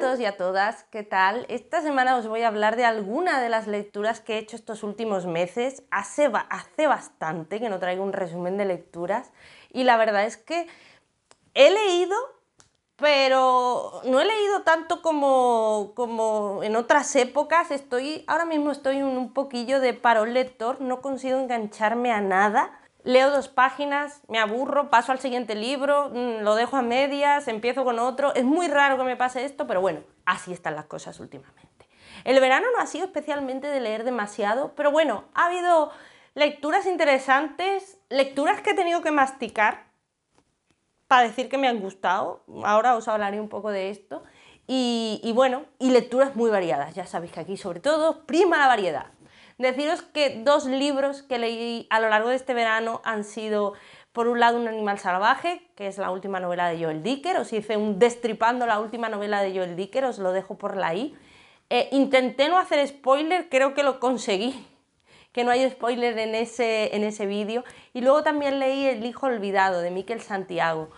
a todos y a todas, ¿qué tal? Esta semana os voy a hablar de alguna de las lecturas que he hecho estos últimos meses. Hace, bastante que no traigo un resumen de lecturas y la verdad es que he leído, pero no he leído tanto como, en otras épocas. Estoy, ahora mismo estoy en un poquillo de paro lector, no consigo engancharme a nada leo dos páginas, me aburro, paso al siguiente libro, mm, lo dejo a medias, empiezo con otro. Es muy raro que me pase esto, pero bueno, así están las cosas últimamente. El verano no ha sido especialmente de leer demasiado, pero bueno, ha habido lecturas interesantes, lecturas que he tenido que masticar para decir que me han gustado. Ahora os hablaré un poco de esto. Y, bueno, y lecturas muy variadas, ya sabéis que aquí sobre todo prima la variedad. Deciros que dos libros que leí a lo largo de este verano han sido, por un lado, Un animal salvaje, que es la última novela de Joel Dicker, os hice un destripando la última novela de Joel Dicker, os lo dejo por la I. Eh, intenté no hacer spoiler, creo que lo conseguí, que no hay spoiler en ese, en ese vídeo. Y luego también leí El hijo olvidado de Miquel Santiago,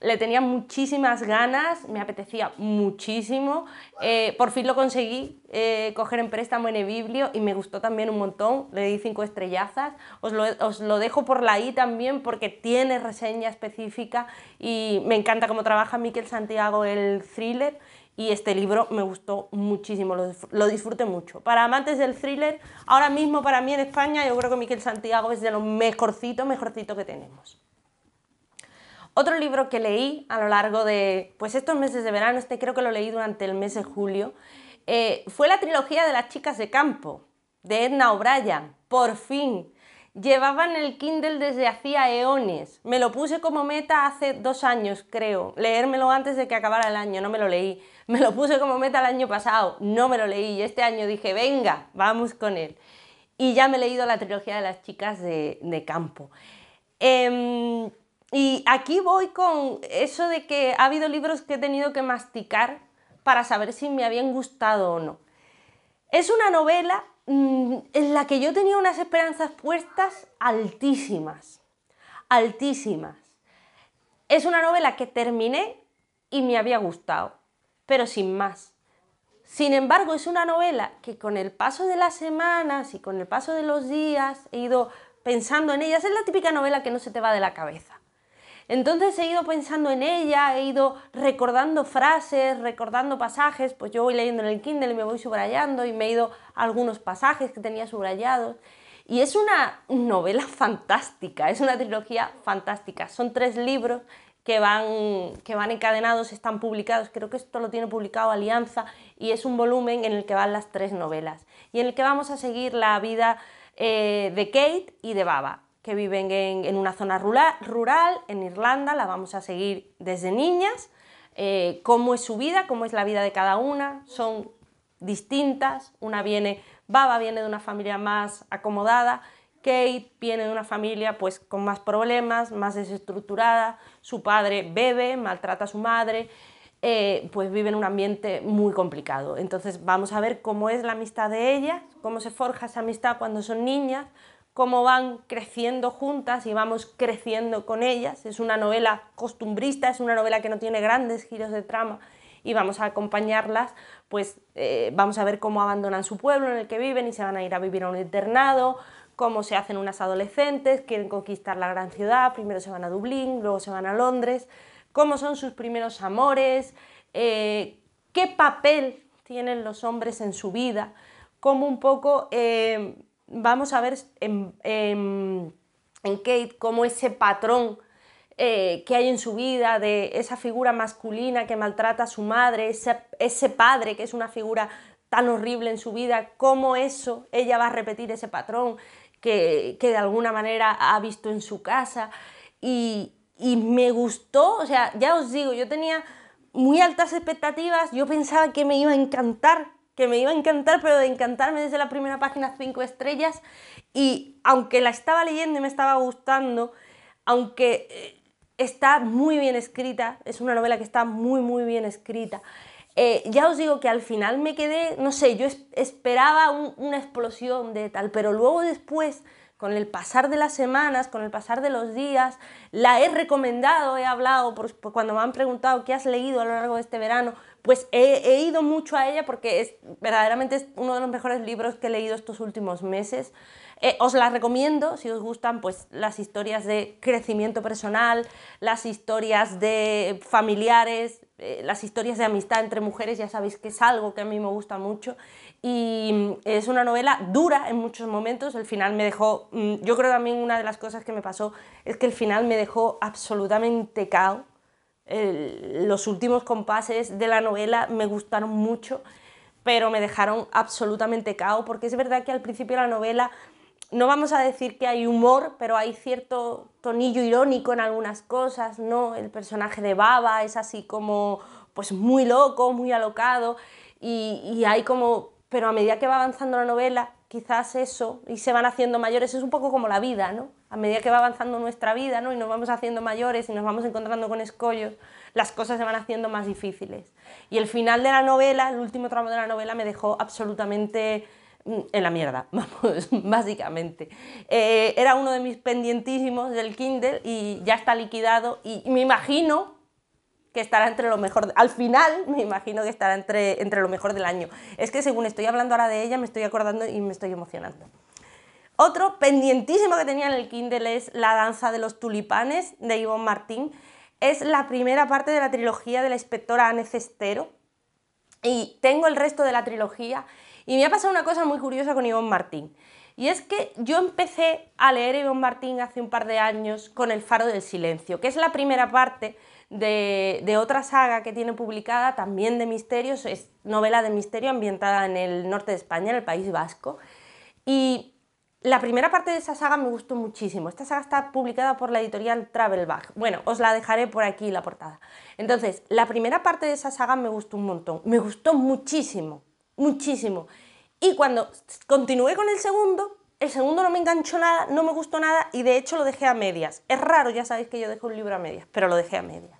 le tenía muchísimas ganas, me apetecía muchísimo. Eh, por fin lo conseguí eh, coger en préstamo en Ebiblio y me gustó también un montón. Le di cinco estrellazas. Os lo, dejo por la I también porque tiene reseña específica y me encanta cómo trabaja Miquel Santiago el thriller. Y este libro me gustó muchísimo, lo, disfruté mucho. Para amantes del thriller, ahora mismo para mí en España, yo creo que Miquel Santiago es de lo mejorcito, mejorcito que tenemos. Otro libro que leí a lo largo de pues estos meses de verano, este creo que lo leí durante el mes de julio, eh, fue la trilogía de las chicas de campo, de Edna O'Brien, por fin. Llevaban el Kindle desde hacía eones. Me lo puse como meta hace dos años, creo. Leérmelo antes de que acabara el año, no me lo leí. Me lo puse como meta el año pasado, no me lo leí. Y este año dije, venga, vamos con él. Y ya me he leído la trilogía de las chicas de, campo. Em, y aquí voy con eso de que ha habido libros que he tenido que masticar para saber si me habían gustado o no. Es una novela mm, en la que yo tenía unas esperanzas puestas altísimas, altísimas. Es una novela que terminé y me había gustado, pero sin más. Sin embargo, es una novela que con el paso de las semanas y con el paso de los días he ido pensando en ella. Es la típica novela que no se te va de la cabeza. Entonces he ido pensando en ella, he ido recordando frases, recordando pasajes, pues yo voy leyendo en el Kindle y me voy subrayando y me he ido algunos pasajes que tenía subrayados. Y es una novela fantástica, es una trilogía fantástica. Son tres libros que van, que van encadenados, están publicados. Creo que esto lo tiene publicado Alianza y es un volumen en el que van las tres novelas y en el que vamos a seguir la vida eh, de Kate y de Baba que viven en, una zona rural, en Irlanda, la vamos a seguir desde niñas, eh, cómo es su vida, cómo es la vida de cada una, son distintas, una viene, Baba viene de una familia más acomodada, Kate viene de una familia pues con más problemas, más desestructurada, su padre bebe, maltrata a su madre, eh, pues vive en un ambiente muy complicado. Entonces vamos a ver cómo es la amistad de ellas, cómo se forja esa amistad cuando son niñas, cómo van creciendo juntas y vamos creciendo con ellas. Es una novela costumbrista, es una novela que no tiene grandes giros de trama y vamos a acompañarlas, pues eh, vamos a ver cómo abandonan su pueblo en el que viven y se van a ir a vivir a un internado, cómo se hacen unas adolescentes, quieren conquistar la gran ciudad, primero se van a Dublín, luego se van a Londres, cómo son sus primeros amores, eh, qué papel tienen los hombres en su vida, cómo un poco... Eh, vamos a ver en, Kate cómo ese patrón eh, que hay en su vida de esa figura masculina que maltrata a su madre, ese, ese padre que es una figura tan horrible en su vida, cómo eso, ella va a repetir ese patrón que, de alguna manera ha visto en su casa. Y, y me gustó, o sea, ya os digo, yo tenía muy altas expectativas, yo pensaba que me iba a encantar que me iba a encantar, pero de encantarme desde la primera página cinco estrellas. Y aunque la estaba leyendo y me estaba gustando, aunque eh, está muy bien escrita, es una novela que está muy, muy bien escrita. Eh, ya os digo que al final me quedé, no sé, yo esperaba una explosión de tal, pero luego después, con el pasar de las semanas, con el pasar de los días, la he recomendado, he hablado, cuando me han preguntado qué has leído a lo largo de este verano, pues he, ido mucho a ella porque es verdaderamente es uno de los mejores libros que he leído estos últimos meses. Eh, os la recomiendo si os gustan pues las historias de crecimiento personal, las historias de familiares, eh, las historias de amistad entre mujeres, ya sabéis que es algo que a mí me gusta mucho y mm, es una novela dura en muchos momentos, el final me dejó, mm, yo creo también una de las cosas que me pasó es que el final me dejó absolutamente cao los últimos compases de la novela me gustaron mucho, pero me dejaron absolutamente cao, porque es verdad que al principio de la novela no vamos a decir que hay humor, pero hay cierto tonillo irónico en algunas cosas, ¿no? El personaje de Baba es así como, pues muy loco, muy alocado, y, y hay como, pero a medida que va avanzando la novela, quizás eso, y se van haciendo mayores, es un poco como la vida, ¿no? a medida que va avanzando nuestra vida y nos vamos haciendo mayores y nos vamos encontrando con escollos, las cosas se van haciendo más difíciles. Y el final de la novela, el último tramo de la novela, me dejó absolutamente mm, en la mierda, vamos, básicamente. Eh, era uno de mis pendientísimos del Kindle y ya está liquidado y me imagino que estará entre lo mejor, al final me imagino que estará entre, entre lo mejor del año. Es que según estoy hablando ahora de ella, me estoy acordando y me estoy emocionando. Otro pendientísimo que tenía en el Kindle es La danza de los tulipanes de Ivonne Martín. Es la primera parte de la trilogía de la inspectora Anne Cestero. Y tengo el resto de la trilogía. Y me ha pasado una cosa muy curiosa con Ivonne Martín. Y es que yo empecé a leer a Martín hace un par de años con El Faro del Silencio, que es la primera parte de, de, otra saga que tiene publicada, también de misterios, es novela de misterio ambientada en el norte de España, en el País Vasco. Y la primera parte de esa saga me gustó muchísimo. Esta saga está publicada por la editorial Travelbag. Bueno, os la dejaré por aquí la portada. Entonces, la primera parte de esa saga me gustó un montón. Me gustó muchísimo, muchísimo. Y cuando continué con el segundo, el segundo no me enganchó nada, no me gustó nada y de hecho lo dejé a medias. Es raro, ya sabéis que yo dejo un libro a medias, pero lo dejé a medias.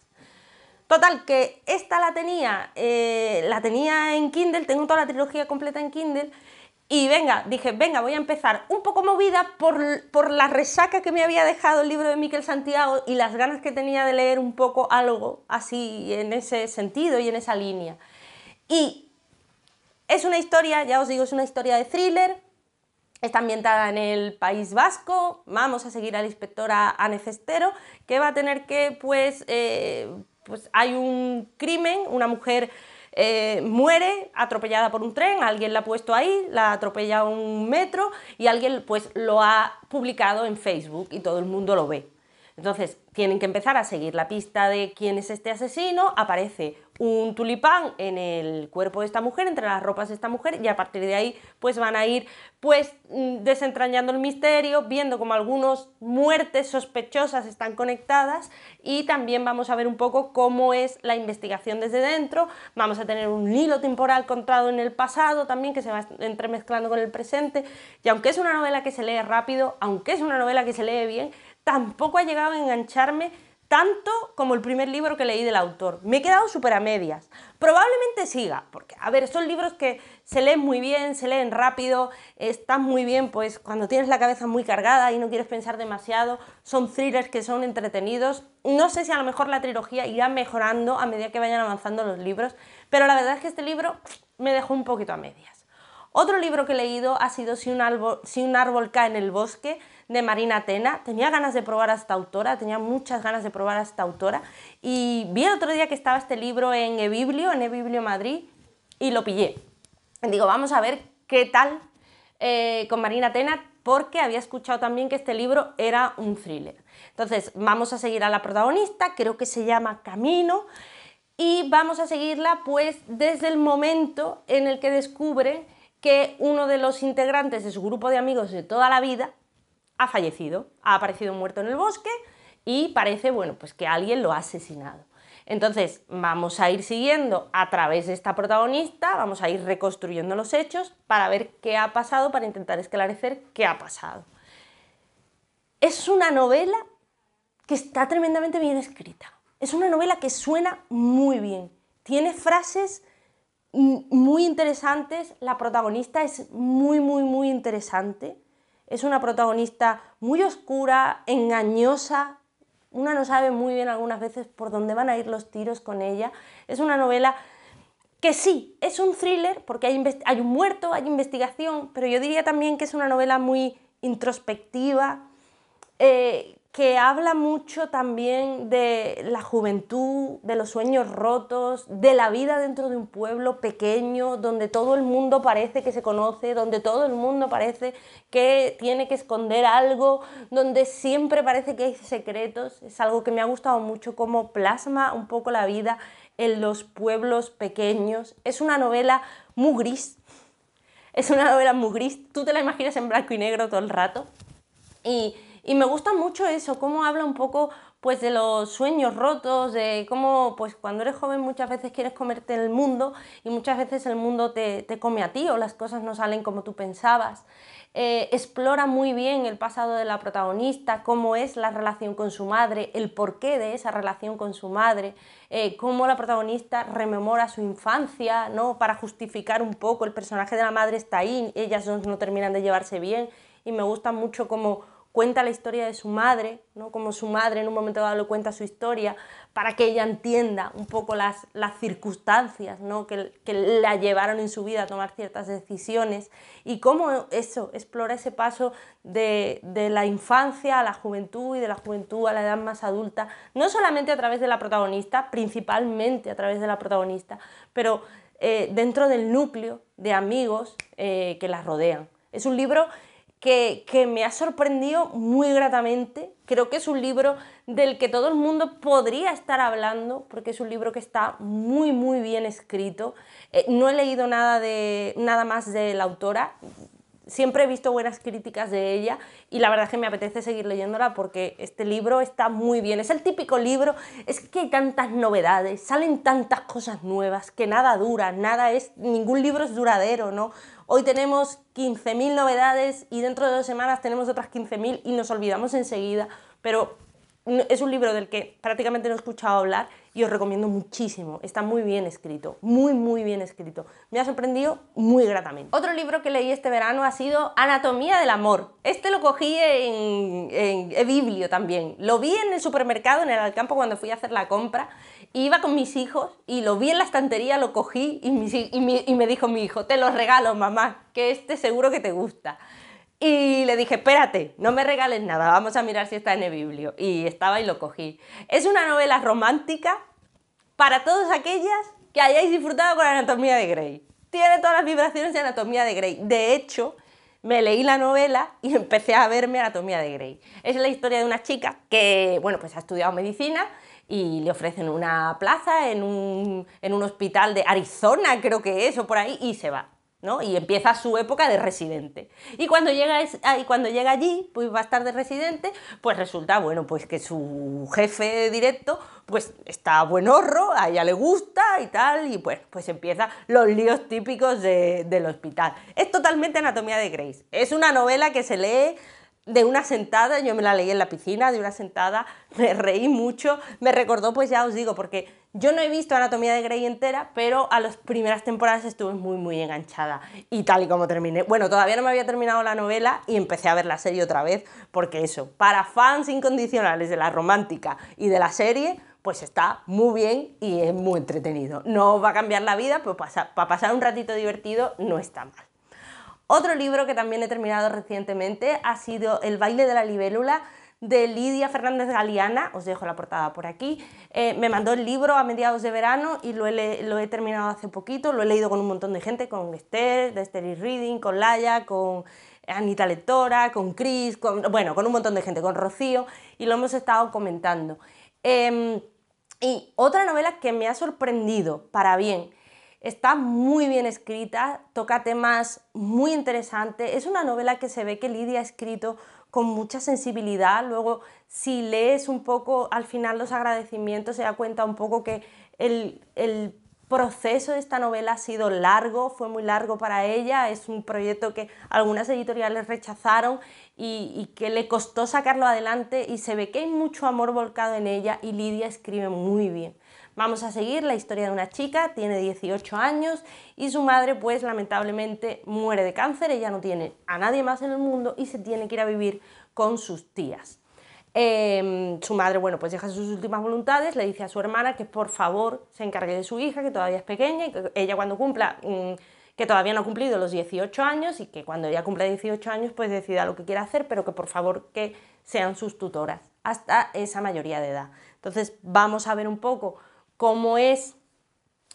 Total, que esta la tenía, eh, la tenía en Kindle, tengo toda la trilogía completa en Kindle y venga, dije, venga, voy a empezar un poco movida por, la resaca que me había dejado el libro de Miquel Santiago y las ganas que tenía de leer un poco algo así en ese sentido y en esa línea. Y es una historia, ya os digo, es una historia de thriller, está ambientada en el País Vasco, vamos a seguir a la inspectora Anne Cestero, que va a tener que, pues, eh, pues hay un crimen, una mujer eh, muere atropellada por un tren, alguien la ha puesto ahí, la atropella un metro y alguien pues lo ha publicado en Facebook y todo el mundo lo ve. Entonces tienen que empezar a seguir la pista de quién es este asesino, aparece un tulipán en el cuerpo de esta mujer, entre las ropas de esta mujer, y a partir de ahí pues van a ir pues mm, desentrañando el misterio, viendo cómo algunas muertes sospechosas están conectadas y también vamos a ver un poco cómo es la investigación desde dentro, vamos a tener un hilo temporal contado en el pasado también que se va entremezclando con el presente y aunque es una novela que se lee rápido, aunque es una novela que se lee bien, tampoco ha llegado a engancharme tanto como el primer libro que leí del autor. Me he quedado súper a medias. Probablemente siga, porque, a ver, son libros que se leen muy bien, se leen rápido, están muy bien, pues cuando tienes la cabeza muy cargada y no quieres pensar demasiado, son thrillers que son entretenidos. No sé si a lo mejor la trilogía irá mejorando a medida que vayan avanzando los libros, pero la verdad es que este libro me dejó un poquito a medias. Otro libro que he leído ha sido si un árbol cae en el bosque, de Marina Atena... Tenía ganas de probar a esta autora, tenía muchas ganas de probar a esta autora. Y vi el otro día que estaba este libro en eBiblio, en eBiblio Madrid, y lo pillé. Digo, vamos a ver qué tal eh, con Marina Atena... porque había escuchado también que este libro era un thriller. Entonces, vamos a seguir a la protagonista, creo que se llama Camino, y vamos a seguirla pues desde el momento en el que descubre que uno de los integrantes de su grupo de amigos de toda la vida ha fallecido, ha aparecido muerto en el bosque y parece, bueno, pues que alguien lo ha asesinado. Entonces, vamos a ir siguiendo a través de esta protagonista, vamos a ir reconstruyendo los hechos para ver qué ha pasado, para intentar esclarecer qué ha pasado. Es una novela que está tremendamente bien escrita. Es una novela que suena muy bien. Tiene frases muy interesantes, la protagonista es muy, muy, muy interesante es una protagonista muy oscura, engañosa, una no sabe muy bien algunas veces por dónde van a ir los tiros con ella. Es una novela que sí, es un thriller porque hay, un muerto, hay investigación, pero yo diría también que es una novela muy introspectiva, eh, que habla mucho también de la juventud, de los sueños rotos, de la vida dentro de un pueblo pequeño, donde todo el mundo parece que se conoce, donde todo el mundo parece que tiene que esconder algo, donde siempre parece que hay secretos. Es algo que me ha gustado mucho, cómo plasma un poco la vida en los pueblos pequeños. Es una novela muy gris. Es una novela muy gris. Tú te la imaginas en blanco y negro todo el rato. Y y me gusta mucho eso, cómo habla un poco pues de los sueños rotos, de cómo pues cuando eres joven muchas veces quieres comerte el mundo y muchas veces el mundo te, come a ti o las cosas no salen como tú pensabas. Eh, explora muy bien el pasado de la protagonista, cómo es la relación con su madre, el porqué de esa relación con su madre, eh, cómo la protagonista rememora su infancia, ¿no? Para justificar un poco, el personaje de la madre está ahí, ellas no, no terminan de llevarse bien y me gusta mucho cómo cuenta la historia de su madre, ¿no? como su madre en un momento dado le cuenta su historia, para que ella entienda un poco las, las circunstancias que, la llevaron en su vida a tomar ciertas decisiones y cómo eso, explora ese paso de, la infancia a la juventud y de la juventud a la edad más adulta, no solamente a través de la protagonista, principalmente a través de la protagonista, pero eh, dentro del núcleo de amigos eh, que la rodean. Es un libro que, me ha sorprendido muy gratamente. Creo que es un libro del que todo el mundo podría estar hablando, porque es un libro que está muy, muy bien escrito. Eh, no he leído nada, de, nada más de la autora, siempre he visto buenas críticas de ella y la verdad es que me apetece seguir leyéndola porque este libro está muy bien. Es el típico libro, es que hay tantas novedades, salen tantas cosas nuevas, que nada dura, nada es, ningún libro es duradero, ¿no? Hoy tenemos 15.000 novedades y dentro de dos semanas tenemos otras 15.000 y nos olvidamos enseguida, pero es un libro del que prácticamente no he escuchado hablar y os recomiendo muchísimo. Está muy bien escrito, muy, muy bien escrito. Me ha sorprendido muy gratamente. Otro libro que leí este verano ha sido Anatomía del Amor. Este lo cogí en, en, Biblio también. Lo vi en el supermercado, en el Alcampo, cuando fui a hacer la compra. Iba con mis hijos y lo vi en la estantería, lo cogí y, y me dijo mi hijo, te lo regalo, mamá, que este seguro que te gusta. Y le dije, espérate, no me regales nada, vamos a mirar si está en el biblio. Y estaba y lo cogí. Es una novela romántica para todas aquellas que hayáis disfrutado con Anatomía de Grey. Tiene todas las vibraciones de Anatomía de Grey. De hecho, me leí la novela y empecé a verme Anatomía de Grey. Es la historia de una chica que, bueno, pues ha estudiado medicina y le ofrecen una plaza en un, en un hospital de Arizona, creo que es, o por ahí, y se va. Y empieza su época de residente. Y cuando llega, ah, cuando llega allí, pues va a estar de residente, pues resulta, bueno, pues que su jefe directo, pues está a buen horro, a ella le gusta y tal, y pues, pues empieza los líos típicos de, del hospital. Es totalmente Anatomía de Grace. Es una novela que se lee de una sentada, yo me la leí en la piscina, de una sentada, me reí mucho, me recordó, pues ya os digo, porque yo no he visto Anatomía de Grey entera, pero a las primeras temporadas estuve muy, muy enganchada. Y tal y como terminé, bueno, todavía no me había terminado la novela y empecé a ver la serie otra vez, porque eso, para fans incondicionales de la romántica y de la serie, pues está muy bien y es muy entretenido. No va a cambiar la vida, pero para pasar un ratito divertido no está mal. Otro libro que también he terminado recientemente ha sido El baile de la libélula de Lidia Fernández Galeana, os dejo la portada por aquí, eh, me mandó el libro a mediados de verano y lo he, terminado hace poquito, lo he leído con un montón de gente, con Esther, de Esther y Reading, con Laia, con Anita Lectora, con Chris, con, bueno, con un montón de gente, con Rocío, y lo hemos estado comentando. Em, y otra novela que me ha sorprendido, para bien, Está muy bien escrita, toca temas muy interesantes. Es una novela que se ve que Lidia ha escrito con mucha sensibilidad. Luego, si lees un poco al final los agradecimientos, se da cuenta un poco que el, proceso de esta novela ha sido largo, fue muy largo para ella, es un proyecto que algunas editoriales rechazaron y, y, que le costó sacarlo adelante y se ve que hay mucho amor volcado en ella y Lidia escribe muy bien. Vamos a seguir la historia de una chica, tiene 18 años y su madre pues lamentablemente muere de cáncer, ella no tiene a nadie más en el mundo y se tiene que ir a vivir con sus tías. Em, su madre, bueno, pues deja sus últimas voluntades, le dice a su hermana que por favor se encargue de su hija, que todavía es pequeña y que ella cuando cumpla, mm, que todavía no ha cumplido los 18 años y que cuando ella cumpla 18 años pues decida lo que quiera hacer, pero que por favor que sean sus tutoras hasta esa mayoría de edad. Entonces vamos a ver un poco cómo es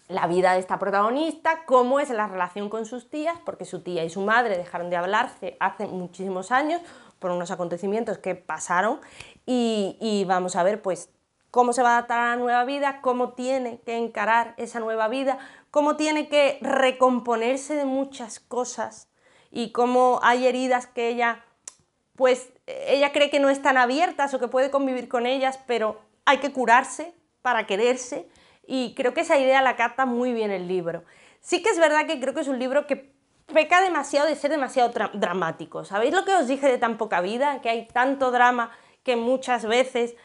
la vida de esta protagonista, cómo es la relación con sus tías, porque su tía y su madre dejaron de hablarse hace muchísimos años por unos acontecimientos que pasaron y, vamos a ver pues cómo se va a adaptar a la nueva vida, cómo tiene que encarar esa nueva vida, cómo tiene que recomponerse de muchas cosas y cómo hay heridas que ella pues ella cree que no están abiertas o que puede convivir con ellas, pero hay que curarse para quererse y creo que esa idea la capta muy bien el libro. Sí que es verdad que creo que es un libro que peca demasiado de ser demasiado dramático. ¿Sabéis lo que os dije de tan poca vida? Que hay tanto drama que muchas veces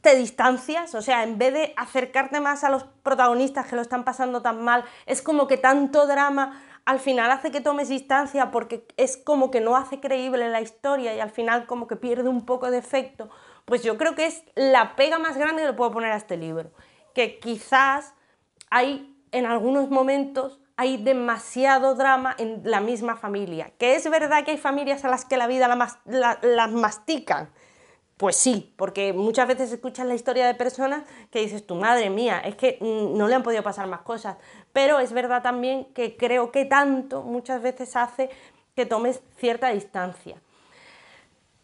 te distancias, o sea, en vez de acercarte más a los protagonistas que lo están pasando tan mal, es como que tanto drama al final hace que tomes distancia porque es como que no hace creíble la historia y al final como que pierde un poco de efecto. Pues yo creo que es la pega más grande que le puedo poner a este libro que quizás hay en algunos momentos hay demasiado drama en la misma familia. ¿Que es verdad que hay familias a las que la vida las mastican? Pues sí, porque muchas veces escuchas la historia de personas que dices, tu madre mía, es que mm, no le han podido pasar más cosas. Pero es verdad también que creo que tanto muchas veces hace que tomes cierta distancia.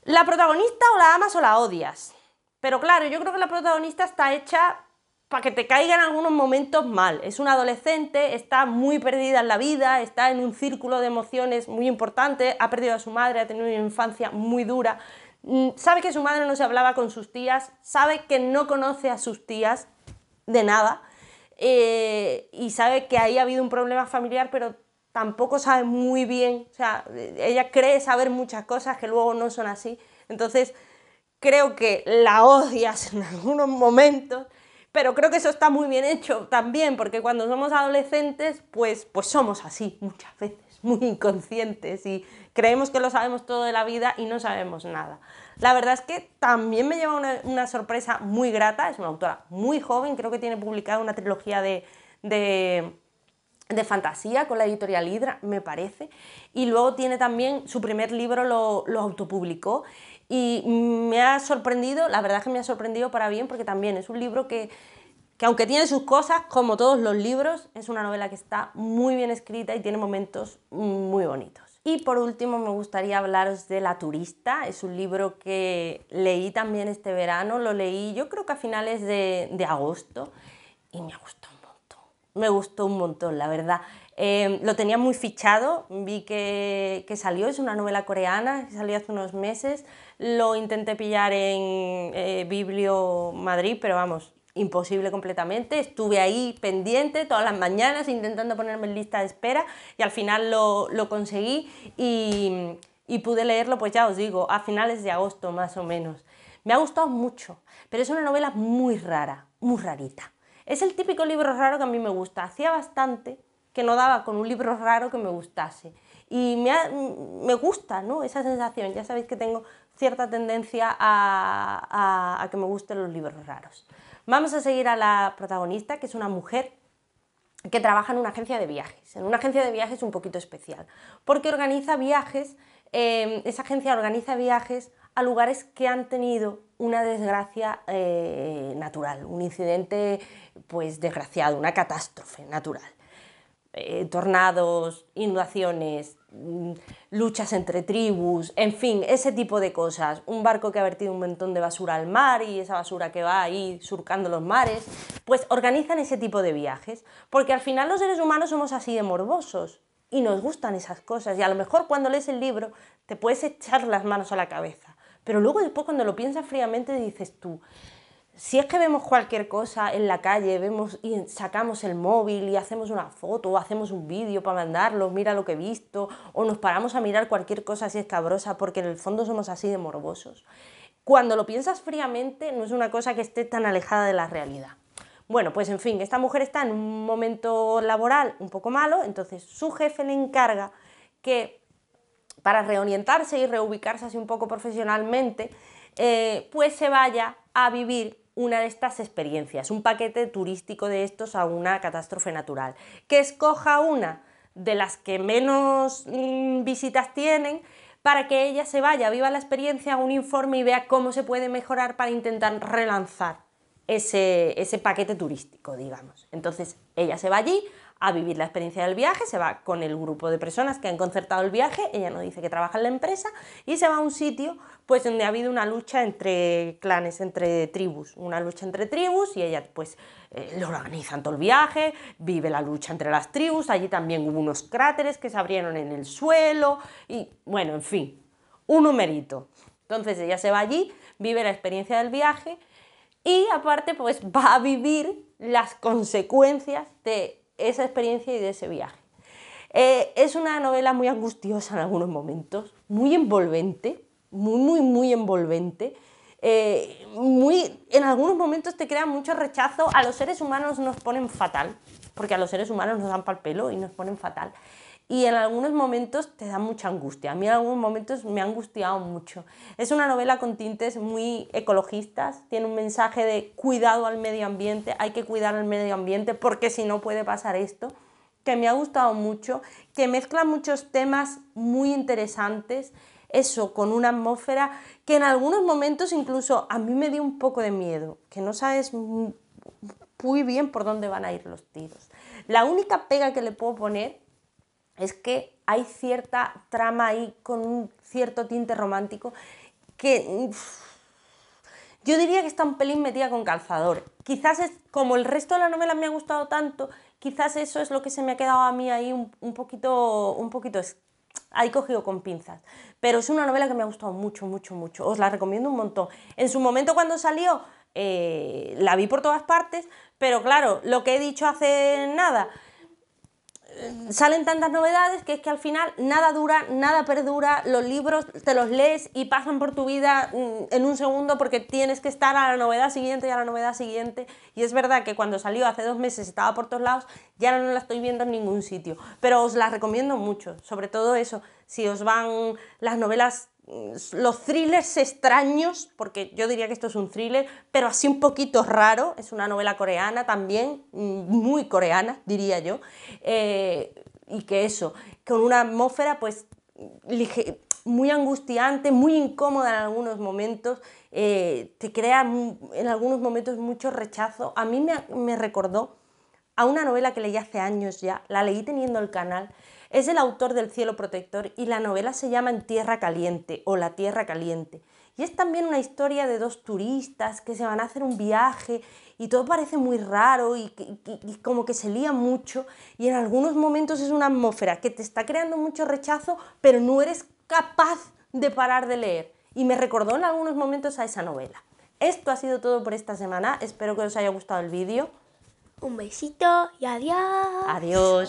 ¿La protagonista o la amas o la odias? Pero claro, yo creo que la protagonista está hecha para que te en algunos momentos mal. Es una adolescente, está muy perdida en la vida, está en un círculo de emociones muy importante, ha perdido a su madre, ha tenido una infancia muy dura, mm, sabe que su madre no se hablaba con sus tías, sabe que no conoce a sus tías de nada eh, y sabe que ahí ha habido un problema familiar, pero tampoco sabe muy bien, o sea, ella cree saber muchas cosas que luego no son así. Entonces, creo que la odias en algunos momentos pero creo que eso está muy bien hecho también, porque cuando somos adolescentes, pues, pues somos así muchas veces, muy inconscientes y creemos que lo sabemos todo de la vida y no sabemos nada. La verdad es que también me lleva una, sorpresa muy grata, es una autora muy joven, creo que tiene publicada una trilogía de, fantasía con la editorial Hydra, me parece. Y luego tiene también su primer libro, lo, lo autopublicó. Y me ha sorprendido, la verdad es que me ha sorprendido para bien, porque también es un libro que, que aunque tiene sus cosas, como todos los libros, es una novela que está muy bien escrita y tiene momentos muy bonitos. Y por último me gustaría hablaros de La Turista, es un libro que leí también este verano, lo leí yo creo que a finales de, de agosto y me gustó un montón, me gustó un montón, la verdad. Em, lo tenía muy fichado, vi que, que, salió, es una novela coreana, salió hace unos meses. Lo intenté pillar en eh, Biblio Madrid, pero vamos, imposible completamente. Estuve ahí pendiente todas las mañanas intentando ponerme en lista de espera y al final lo, lo conseguí y pude leerlo, pues ya os digo, a finales de agosto más o menos. Me ha gustado mucho, pero es una novela muy rara, muy rarita. Es el típico libro raro que a mí me gusta. Hacía bastante que no daba con un libro raro que me gustase. Y me, gusta ¿no? esa sensación, ya sabéis que tengo cierta tendencia a, que me gusten los libros raros. Vamos a seguir a la protagonista, que es una mujer que trabaja en una agencia de viajes, en una agencia de viajes un poquito especial, porque organiza viajes, em, esa agencia organiza viajes a lugares que han tenido una desgracia eh, natural, un incidente pues desgraciado, una catástrofe natural. Eh, tornados, inundaciones, mm, luchas entre tribus, en fin, ese tipo de cosas. Un barco que ha vertido un montón de basura al mar y esa basura que va ahí surcando los mares, pues organizan ese tipo de viajes, porque al final los seres humanos somos así de morbosos y nos gustan esas cosas y a lo mejor cuando lees el libro te puedes echar las manos a la cabeza, pero luego después cuando lo piensas fríamente dices tú, si es que vemos cualquier cosa en la calle, vemos y sacamos el móvil y hacemos una foto, o hacemos un vídeo para mandarlo, mira lo que he visto, o nos paramos a mirar cualquier cosa así escabrosa, porque en el fondo somos así de morbosos. Cuando lo piensas fríamente, no es una cosa que esté tan alejada de la realidad. Bueno, pues en fin, esta mujer está en un momento laboral un poco malo, entonces su jefe le encarga que para reorientarse y reubicarse así un poco profesionalmente, eh, pues se vaya a vivir una de estas experiencias, un paquete turístico de estos a una catástrofe natural. Que escoja una de las que menos mm, visitas tienen para que ella se vaya, viva la experiencia, un informe y vea cómo se puede mejorar para intentar relanzar ese, ese paquete turístico, digamos. Entonces ella se va allí, a vivir la experiencia del viaje, se va con el grupo de personas que han concertado el viaje, ella no dice que trabaja en la empresa, y se va a un sitio pues donde ha habido una lucha entre clanes, entre tribus, una lucha entre tribus, y ella pues eh, lo organizan todo el viaje, vive la lucha entre las tribus, allí también hubo unos cráteres que se abrieron en el suelo, y bueno, en fin, un numerito. Entonces ella se va allí, vive la experiencia del viaje, y aparte pues va a vivir las consecuencias de esa experiencia y de ese viaje. Eh, es una novela muy angustiosa en algunos momentos, muy envolvente, muy, muy, muy envolvente. Eh, en algunos momentos te crea mucho rechazo. A los seres humanos nos ponen fatal, porque a los seres humanos nos dan pal pelo y nos ponen fatal y en algunos momentos te da mucha angustia. A mí en algunos momentos me ha angustiado mucho. Es una novela con tintes muy ecologistas, tiene un mensaje de cuidado al medio ambiente, hay que cuidar al medio ambiente porque si no puede pasar esto, que me ha gustado mucho, que mezcla muchos temas muy interesantes, eso con una atmósfera que en algunos momentos incluso a mí me dio un poco de miedo, que no sabes muy bien por dónde van a ir los tiros. La única pega que le puedo poner es que hay cierta trama ahí con un cierto tinte romántico que yo diría que está un pelín metida con calzador. Quizás es, como el resto de la novela me ha gustado tanto, quizás eso es lo que se me ha quedado a mí ahí un, poquito, un poquito ahí cogido con pinzas. Pero es una novela que me ha gustado mucho, mucho, mucho. Os la recomiendo un montón. En su momento cuando salió, eh, la vi por todas partes, pero claro, lo que he dicho hace nada, salen tantas novedades que es que al final nada dura, nada perdura, los libros te los lees y pasan por tu vida mm, en un segundo porque tienes que estar a la novedad siguiente y a la novedad siguiente. Y es verdad que cuando salió hace dos meses estaba por todos lados, ya no la estoy viendo en ningún sitio. Pero os la recomiendo mucho, sobre todo eso, si os van las novelas Mm, los thrillers extraños, porque yo diría que esto es un thriller, pero así un poquito raro, es una novela coreana también, mm, muy coreana, diría yo, eh, y que eso, con una atmósfera pues muy angustiante, muy incómoda en algunos momentos, eh, te crea en algunos momentos mucho rechazo. A mí me, me recordó a una novela que leí hace años ya, la leí teniendo el canal, es el autor del Cielo Protector y la novela se llama En Tierra Caliente o La Tierra Caliente. Y es también una historia de dos turistas que se van a hacer un viaje y todo parece muy raro y, como que se lía mucho y en algunos momentos es una atmósfera que te está creando mucho rechazo pero no eres capaz de parar de leer. Y me recordó en algunos momentos a esa novela. Esto ha sido todo por esta semana, espero que os haya gustado el vídeo. Un besito y adiós. Adiós.